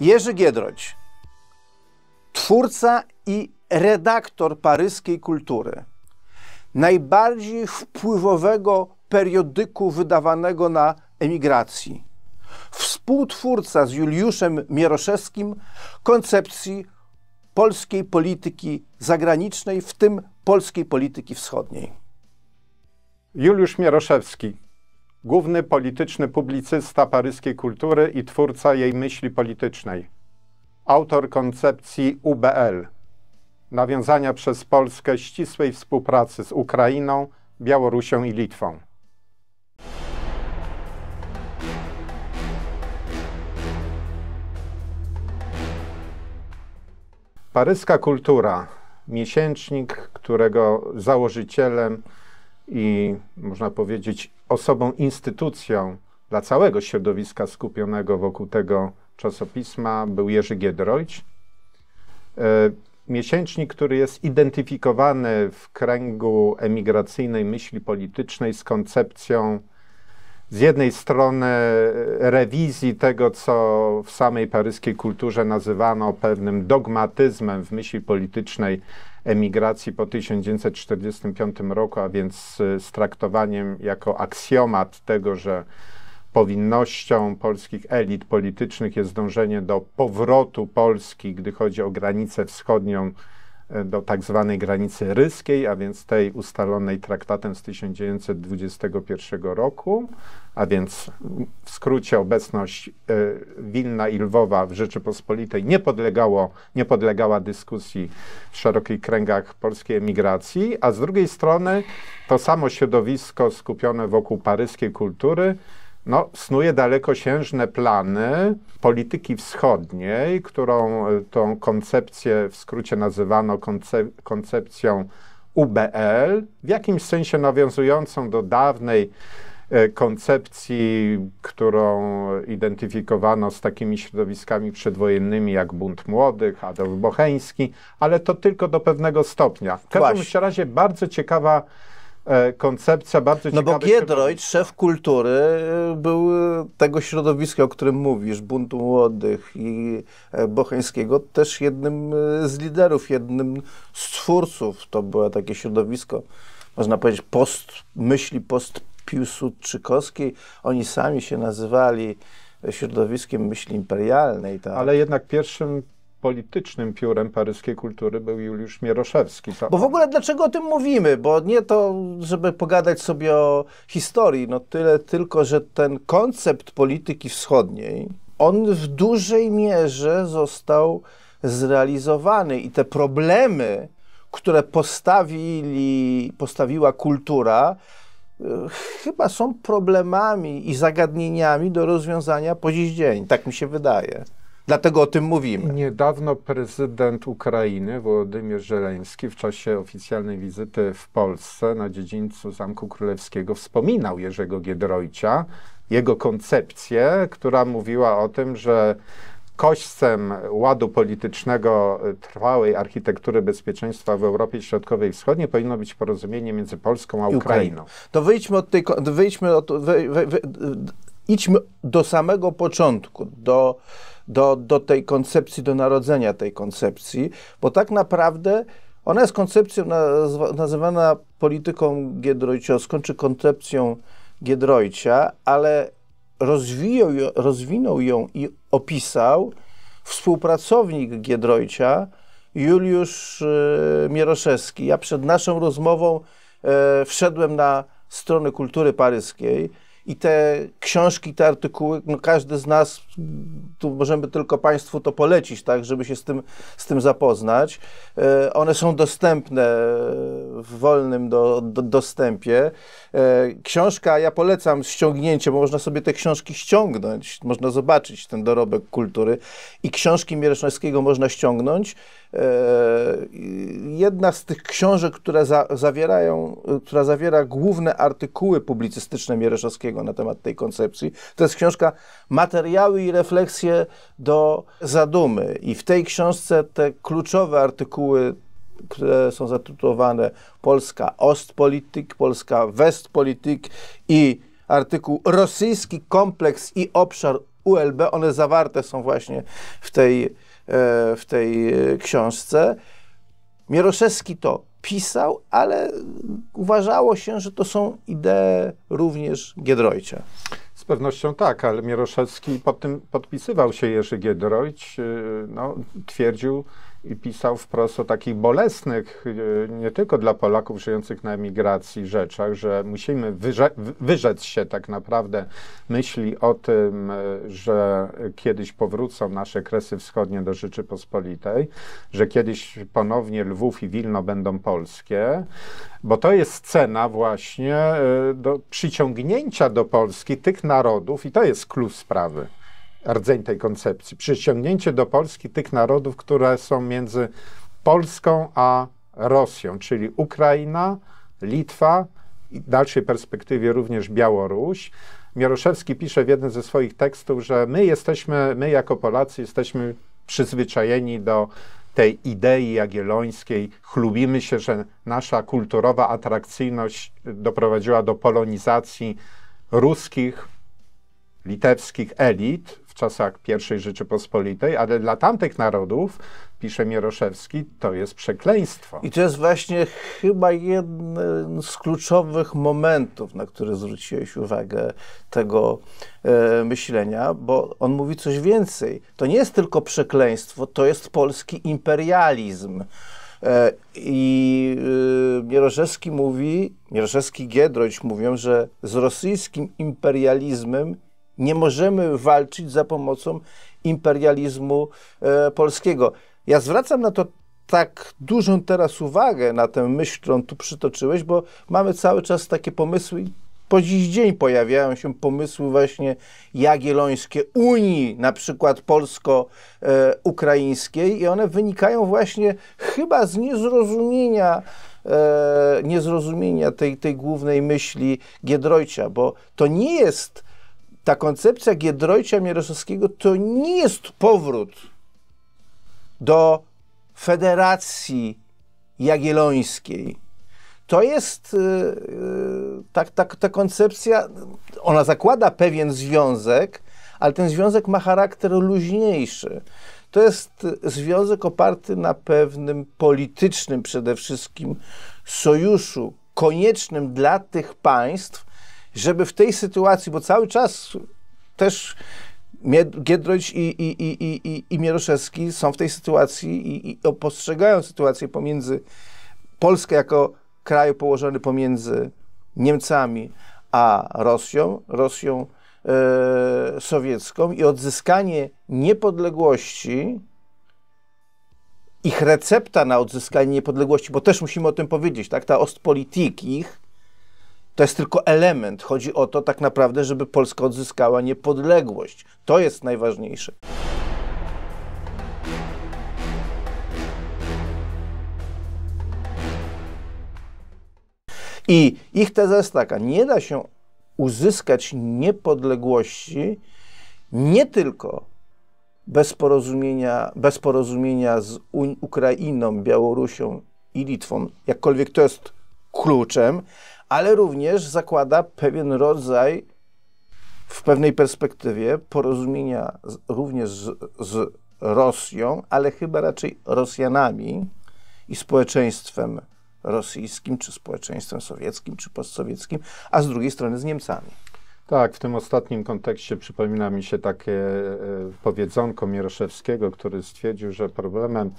Jerzy Giedroć, twórca i redaktor paryskiej kultury, najbardziej wpływowego periodyku wydawanego na emigracji, współtwórca z Juliuszem Mieroszewskim koncepcji polskiej polityki zagranicznej, w tym polskiej polityki wschodniej. Juliusz Mieroszewski, główny polityczny publicysta paryskiej kultury i twórca jej myśli politycznej. Autor koncepcji UBL, nawiązania przez Polskę ścisłej współpracy z Ukrainą, Białorusią i Litwą. Paryska kultura, miesięcznik, którego założycielem i można powiedzieć osobą, instytucją dla całego środowiska skupionego wokół tego czasopisma był Jerzy Giedroyć. E, miesięcznik, który jest identyfikowany w kręgu emigracyjnej myśli politycznej z koncepcją z jednej strony rewizji tego, co w samej paryskiej kulturze nazywano pewnym dogmatyzmem w myśli politycznej emigracji po 1945 roku, a więc z traktowaniem jako aksjomat tego, że powinnością polskich elit politycznych jest dążenie do powrotu Polski, gdy chodzi o granicę wschodnią E, do tak zwanej granicy ryskiej, a więc tej ustalonej traktatem z 1921 roku, a więc w skrócie obecność e, Wilna i Lwowa w Rzeczypospolitej nie, podlegało, nie podlegała dyskusji w szerokich kręgach polskiej emigracji, a z drugiej strony to samo środowisko skupione wokół paryskiej kultury no, snuje dalekosiężne plany polityki wschodniej, którą e, tą koncepcję w skrócie nazywano koncep koncepcją UBL, w jakimś sensie nawiązującą do dawnej e, koncepcji, którą identyfikowano z takimi środowiskami przedwojennymi jak Bunt Młodych, Adolf Bocheński, ale to tylko do pewnego stopnia. W każdym razie bardzo ciekawa E, koncepcja bardzo No bo Giedroyć, szef kultury, y, był y, tego środowiska, o którym mówisz, buntu młodych i e, Bocheńskiego, też jednym y, z liderów, jednym z twórców. To było takie środowisko, można powiedzieć, post myśli post Piłsudczykowskiej. Oni sami się nazywali środowiskiem myśli imperialnej. Tak? Ale jednak pierwszym politycznym piórem paryskiej kultury był Juliusz Mieroszewski. Bo w ogóle dlaczego o tym mówimy? Bo nie to, żeby pogadać sobie o historii, no tyle tylko, że ten koncept polityki wschodniej, on w dużej mierze został zrealizowany i te problemy, które postawili, postawiła kultura, e, chyba są problemami i zagadnieniami do rozwiązania po dziś dzień. Tak mi się wydaje. Dlatego o tym mówimy. Niedawno prezydent Ukrainy Władimir Żeleński w czasie oficjalnej wizyty w Polsce na dziedzińcu Zamku Królewskiego wspominał Jerzego Giedroycia, jego koncepcję, która mówiła o tym, że kośćcem ładu politycznego y, trwałej architektury bezpieczeństwa w Europie Środkowej i Wschodniej powinno być porozumienie między Polską a Ukrainą. To wyjdźmy od tej, wyjdźmy od, wy, wy, wy, idźmy do samego początku, do do, do tej koncepcji, do narodzenia tej koncepcji, bo tak naprawdę ona jest koncepcją nazywana polityką giedrojciowską, czy koncepcją Giedroycia, ale rozwijał, rozwinął ją i opisał współpracownik Giedroycia, Juliusz y, Mieroszewski. Ja przed naszą rozmową e, wszedłem na stronę kultury paryskiej i te książki, te artykuły, no każdy z nas, tu możemy tylko Państwu to polecić, tak, żeby się z tym, z tym zapoznać. E, one są dostępne w wolnym do, do dostępie. E, książka, ja polecam ściągnięcie, bo można sobie te książki ściągnąć, można zobaczyć ten dorobek kultury i książki Mieresznowskiego można ściągnąć. E, jedna z tych książek, które za, zawierają, która zawiera główne artykuły publicystyczne Mieresznowskiego na temat tej koncepcji, to jest książka Materiały i refleksje do zadumy. I w tej książce te kluczowe artykuły które są zatytułowane Polska Ostpolitik, Polska Westpolitik i artykuł Rosyjski kompleks i obszar ULB. One zawarte są właśnie w tej, e, w tej e, książce. Mieroszewski to pisał, ale uważało się, że to są idee również Giedroycia. Z pewnością tak, ale Mieroszewski pod tym podpisywał się Jerzy Giedroyć, y, no, twierdził, i pisał wprost o takich bolesnych, e, nie tylko dla Polaków żyjących na emigracji, rzeczach, że musimy wyrze wyrzec się tak naprawdę myśli o tym, e, że kiedyś powrócą nasze kresy wschodnie do Rzeczypospolitej, że kiedyś ponownie Lwów i Wilno będą polskie, bo to jest cena właśnie e, do przyciągnięcia do Polski tych narodów i to jest klucz sprawy rdzeń tej koncepcji. Przyciągnięcie do Polski tych narodów, które są między Polską a Rosją, czyli Ukraina, Litwa i w dalszej perspektywie również Białoruś. Mieroszewski pisze w jednym ze swoich tekstów, że my jesteśmy, my jako Polacy jesteśmy przyzwyczajeni do tej idei jagiellońskiej. Chlubimy się, że nasza kulturowa atrakcyjność doprowadziła do polonizacji ruskich litewskich elit w czasach I Rzeczypospolitej, ale dla tamtych narodów, pisze Mieroszewski, to jest przekleństwo. I to jest właśnie chyba jeden z kluczowych momentów, na który zwróciłeś uwagę tego e, myślenia, bo on mówi coś więcej. To nie jest tylko przekleństwo, to jest polski imperializm. E, I e, Mieroszewski mówi, Mieroszewski Giedroyć mówią, że z rosyjskim imperializmem nie możemy walczyć za pomocą imperializmu e, polskiego. Ja zwracam na to tak dużą teraz uwagę na tę myśl, którą tu przytoczyłeś, bo mamy cały czas takie pomysły. Po dziś dzień pojawiają się pomysły właśnie jagiellońskie Unii, na przykład polsko-ukraińskiej e, i one wynikają właśnie chyba z niezrozumienia e, niezrozumienia tej, tej głównej myśli Giedroycia, bo to nie jest ta koncepcja Giedroycia Mieroszewskiego to nie jest powrót do Federacji Jagiellońskiej. To jest yy, ta, ta, ta koncepcja, ona zakłada pewien związek, ale ten związek ma charakter luźniejszy. To jest związek oparty na pewnym politycznym przede wszystkim sojuszu koniecznym dla tych państw, żeby w tej sytuacji, bo cały czas też Giedroyć i, i, i, i, i Mieroszewski są w tej sytuacji i, i postrzegają sytuację pomiędzy Polskę jako kraju położony pomiędzy Niemcami a Rosją, Rosją e, sowiecką i odzyskanie niepodległości, ich recepta na odzyskanie niepodległości, bo też musimy o tym powiedzieć, tak, ta Ostpolitik ich, to jest tylko element. Chodzi o to tak naprawdę, żeby Polska odzyskała niepodległość. To jest najważniejsze. I ich teza jest taka: nie da się uzyskać niepodległości nie tylko bez porozumienia, bez porozumienia z Ukrainą, Białorusią i Litwą, jakkolwiek to jest kluczem, ale również zakłada pewien rodzaj w pewnej perspektywie porozumienia z, również z, z Rosją, ale chyba raczej Rosjanami i społeczeństwem rosyjskim, czy społeczeństwem sowieckim, czy postsowieckim, a z drugiej strony z Niemcami. Tak, w tym ostatnim kontekście przypomina mi się takie e, powiedzonko Mieroszewskiego, który stwierdził, że problemem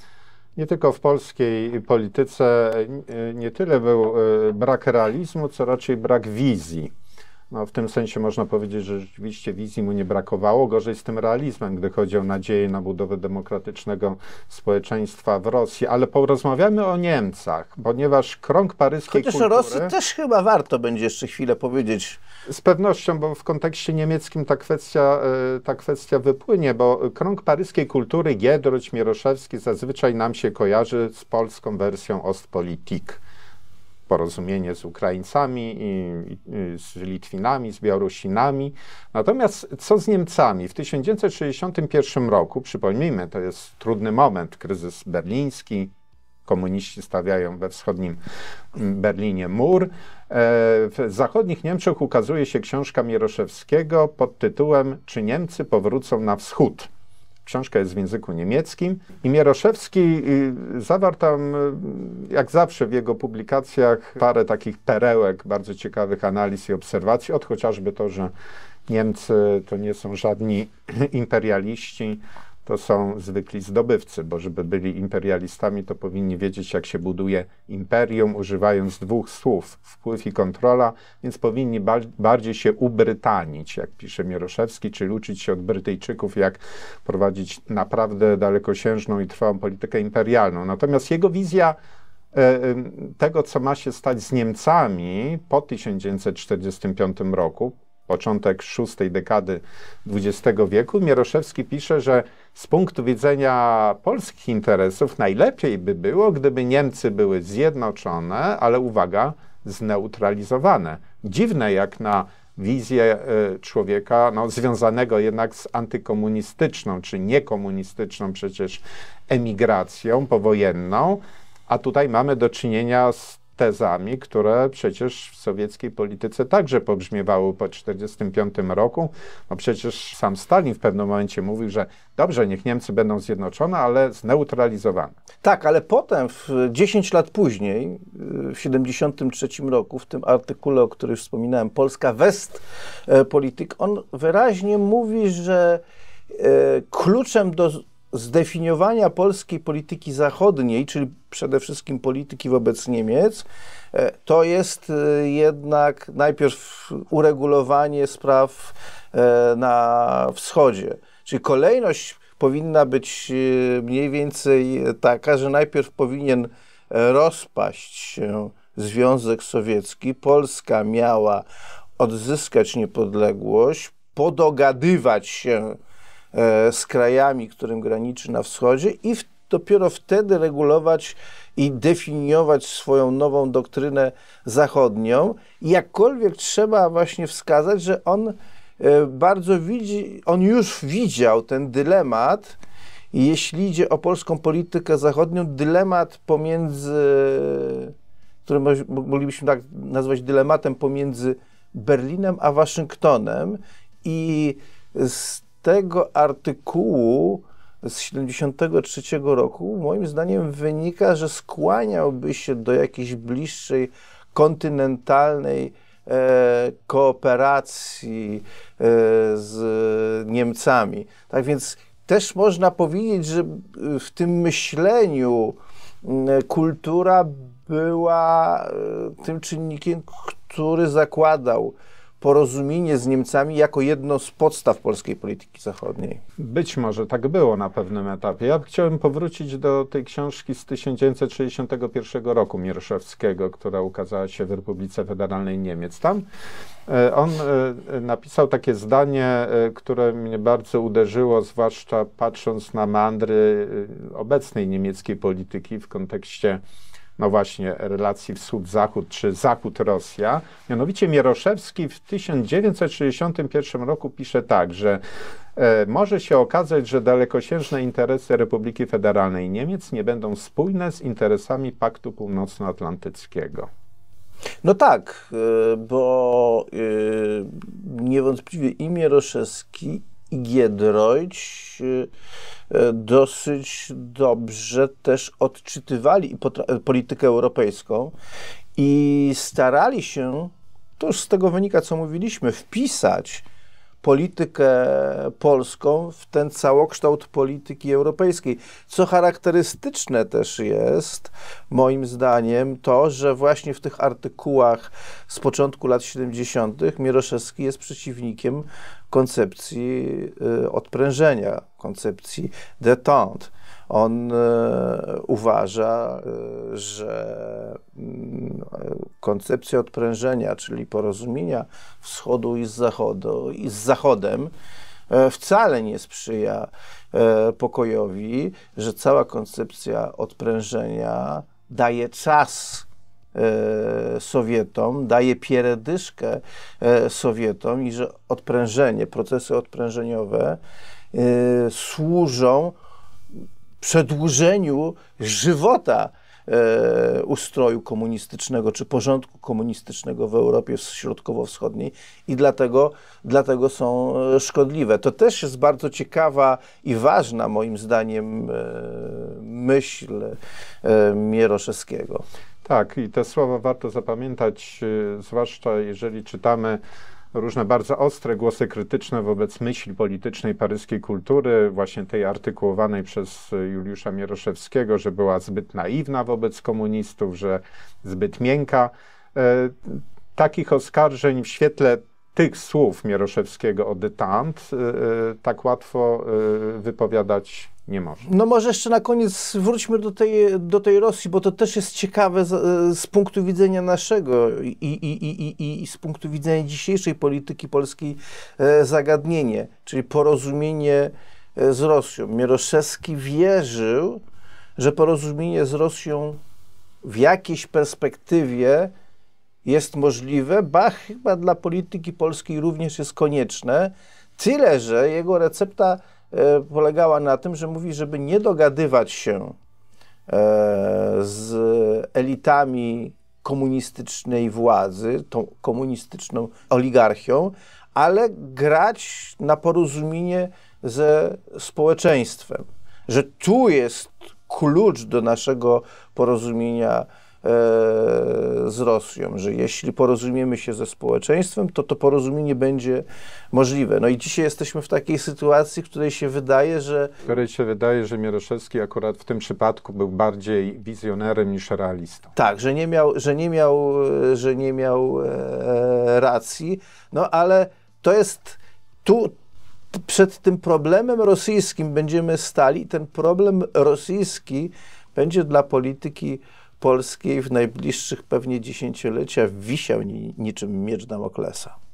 nie tylko w polskiej polityce e, nie tyle był e, brak realizmu, co raczej brak wizji. No, w tym sensie można powiedzieć, że rzeczywiście wizji mu nie brakowało. Gorzej z tym realizmem, gdy chodzi o nadzieję na budowę demokratycznego społeczeństwa w Rosji. Ale porozmawiamy o Niemcach, ponieważ krąg paryskiej Chociaż kultury... Chociaż o Rosji też chyba warto będzie jeszcze chwilę powiedzieć. Z pewnością, bo w kontekście niemieckim ta kwestia, e, ta kwestia wypłynie, bo krąg paryskiej kultury Giedroć, Mieroszewski zazwyczaj nam się kojarzy z polską wersją Ostpolitik porozumienie z Ukraińcami, i, i, z Litwinami, z Białorusinami. Natomiast co z Niemcami? W 1961 roku, przypomnijmy, to jest trudny moment, kryzys berliński, komuniści stawiają we wschodnim mm, Berlinie mur. E, w zachodnich Niemczech ukazuje się książka Mieroszewskiego pod tytułem Czy Niemcy powrócą na wschód? Książka jest w języku niemieckim i Mieroszewski y, zawarł tam, y, jak zawsze w jego publikacjach, parę takich perełek, bardzo ciekawych analiz i obserwacji, od chociażby to, że Niemcy to nie są żadni imperialiści, to są zwykli zdobywcy, bo żeby byli imperialistami, to powinni wiedzieć, jak się buduje imperium, używając dwóch słów wpływ i kontrola, więc powinni ba bardziej się ubrytanić, jak pisze Mieroszewski, czyli uczyć się od Brytyjczyków, jak prowadzić naprawdę dalekosiężną i trwałą politykę imperialną. Natomiast jego wizja e, tego, co ma się stać z Niemcami po 1945 roku, początek szóstej dekady XX wieku, Mieroszewski pisze, że z punktu widzenia polskich interesów najlepiej by było, gdyby Niemcy były zjednoczone, ale uwaga, zneutralizowane. Dziwne jak na wizję y, człowieka no, związanego jednak z antykomunistyczną czy niekomunistyczną przecież emigracją powojenną, a tutaj mamy do czynienia z tezami, które przecież w sowieckiej polityce także pobrzmiewały po 1945 roku. No przecież sam Stalin w pewnym momencie mówił, że dobrze, niech Niemcy będą zjednoczone, ale zneutralizowane. Tak, ale potem, w 10 lat później, w 1973 roku, w tym artykule, o którym wspominałem, Polska West e, Politik, on wyraźnie mówi, że e, kluczem do zdefiniowania polskiej polityki zachodniej, czyli przede wszystkim polityki wobec Niemiec, e, to jest e, jednak najpierw uregulowanie spraw e, na wschodzie. Czyli kolejność powinna być mniej więcej taka, że najpierw powinien rozpaść się Związek Sowiecki, Polska miała odzyskać niepodległość, podogadywać się E, z krajami, którym graniczy na wschodzie i w, dopiero wtedy regulować i definiować swoją nową doktrynę zachodnią. Jakkolwiek trzeba właśnie wskazać, że on e, bardzo widzi, on już widział ten dylemat, jeśli idzie o polską politykę zachodnią, dylemat pomiędzy, który moglibyśmy tak nazwać dylematem pomiędzy Berlinem a Waszyngtonem i z tego artykułu z 73 roku, moim zdaniem wynika, że skłaniałby się do jakiejś bliższej kontynentalnej e, kooperacji e, z Niemcami. Tak więc też można powiedzieć, że w tym myśleniu kultura była e, tym czynnikiem, który zakładał porozumienie z Niemcami jako jedno z podstaw polskiej polityki zachodniej. Być może tak było na pewnym etapie. Ja chciałem powrócić do tej książki z 1961 roku Mierszewskiego, która ukazała się w Republice Federalnej Niemiec. Tam e, on e, napisał takie zdanie, e, które mnie bardzo uderzyło, zwłaszcza patrząc na mandry obecnej niemieckiej polityki w kontekście no właśnie, relacji wschód-zachód czy zachód-Rosja. Mianowicie Mieroszewski w 1961 roku pisze tak, że e, może się okazać, że dalekosiężne interesy Republiki Federalnej Niemiec nie będą spójne z interesami Paktu Północnoatlantyckiego. No tak, e, bo e, niewątpliwie i Mieroszewski, Giedroyć e, e, dosyć dobrze też odczytywali e, politykę europejską i starali się, to już z tego wynika, co mówiliśmy, wpisać politykę polską w ten całokształt polityki europejskiej. Co charakterystyczne też jest, moim zdaniem, to, że właśnie w tych artykułach z początku lat 70. Mieroszewski jest przeciwnikiem koncepcji y, odprężenia, koncepcji detente on e, uważa, e, że mm, koncepcja odprężenia, czyli porozumienia wschodu i z zachodu i z zachodem e, wcale nie sprzyja pokojowi, że cała koncepcja odprężenia daje czas Sowietom, daje pieredyszkę Sowietom i że odprężenie, procesy odprężeniowe służą przedłużeniu żywota e, ustroju komunistycznego czy porządku komunistycznego w Europie Środkowo-Wschodniej i dlatego, dlatego są e, szkodliwe. To też jest bardzo ciekawa i ważna moim zdaniem e, myśl e, Mieroszewskiego. Tak, i te słowa warto zapamiętać, e, zwłaszcza jeżeli czytamy różne bardzo ostre głosy krytyczne wobec myśli politycznej paryskiej kultury, właśnie tej artykułowanej przez Juliusza Mieroszewskiego, że była zbyt naiwna wobec komunistów, że zbyt miękka. E, takich oskarżeń w świetle tych słów Mieroszewskiego o detant e, e, tak łatwo wypowiadać nie może. No może jeszcze na koniec wróćmy do tej, do tej Rosji, bo to też jest ciekawe z, z punktu widzenia naszego i, i, i, i, i z punktu widzenia dzisiejszej polityki polskiej e, zagadnienie, czyli porozumienie e, z Rosją. Mieroszewski wierzył, że porozumienie z Rosją w jakiejś perspektywie jest możliwe, ba chyba dla polityki polskiej również jest konieczne, tyle że jego recepta E, polegała na tym, że mówi, żeby nie dogadywać się e, z elitami komunistycznej władzy, tą komunistyczną oligarchią, ale grać na porozumienie ze społeczeństwem. Że tu jest klucz do naszego porozumienia E, z Rosją, że jeśli porozumiemy się ze społeczeństwem, to to porozumienie będzie możliwe. No i dzisiaj jesteśmy w takiej sytuacji, w której się wydaje, że... W której się wydaje, że Mieroszewski akurat w tym przypadku był bardziej wizjonerem niż realistą. Tak, że nie miał, że nie miał, że nie miał e, racji, no ale to jest... Tu, przed tym problemem rosyjskim będziemy stali. Ten problem rosyjski będzie dla polityki polskiej w najbliższych pewnie dziesięciolecia wisiał niczym miecz Damoklesa.